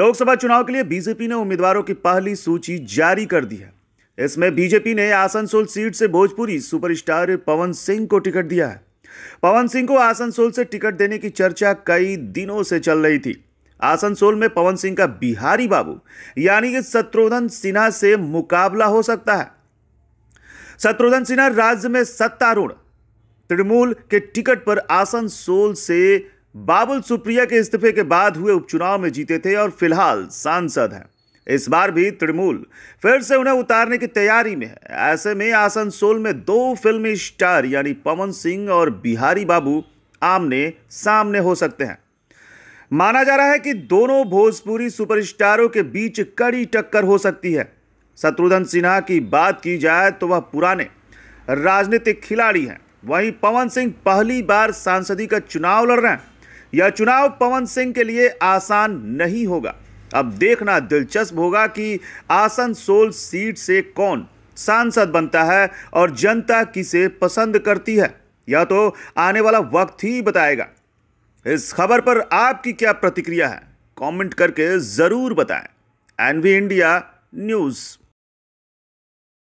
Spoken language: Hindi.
लोकसभा चुनाव के लिए बीजेपी ने उम्मीदवारों की पहली सूची जारी कर दी है इसमें बीजेपी ने आसनसोल सीट से भोजपुरी सुपरस्टार पवन सिंह को टिकट दिया है पवन सिंह को आसनसोल से टिकट देने की चर्चा कई दिनों से चल रही थी आसनसोल में पवन सिंह का बिहारी बाबू यानी कि शत्रुधन सिन्हा से मुकाबला हो सकता है शत्रुधन सिन्हा राज्य में सत्तारूढ़ तृणमूल के टिकट पर आसनसोल से बाबुल सुप्रिया के इस्तीफे के बाद हुए उपचुनाव में जीते थे और फिलहाल सांसद हैं इस बार भी तृणमूल फिर से उन्हें उतारने की तैयारी में है ऐसे में आसनसोल में दो फिल्मी स्टार यानी पवन सिंह और बिहारी बाबू आमने सामने हो सकते हैं माना जा रहा है कि दोनों भोजपुरी सुपरस्टारों के बीच कड़ी टक्कर हो सकती है शत्रुघ्न सिन्हा की बात की जाए तो वह पुराने राजनीतिक खिलाड़ी हैं वहीं पवन सिंह पहली बार सांसदी का चुनाव लड़ रहे हैं यह चुनाव पवन सिंह के लिए आसान नहीं होगा अब देखना दिलचस्प होगा कि आसनसोल सीट से कौन सांसद बनता है और जनता किसे पसंद करती है यह तो आने वाला वक्त ही बताएगा इस खबर पर आपकी क्या प्रतिक्रिया है कमेंट करके ज़रूर बताएं एनवी इंडिया न्यूज़